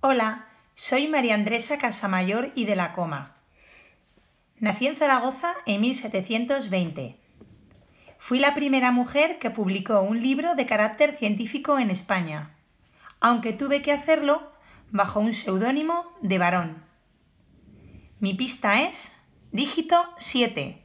Hola, soy María Andresa Casamayor y de la Coma. Nací en Zaragoza en 1720. Fui la primera mujer que publicó un libro de carácter científico en España, aunque tuve que hacerlo bajo un seudónimo de varón. Mi pista es dígito 7,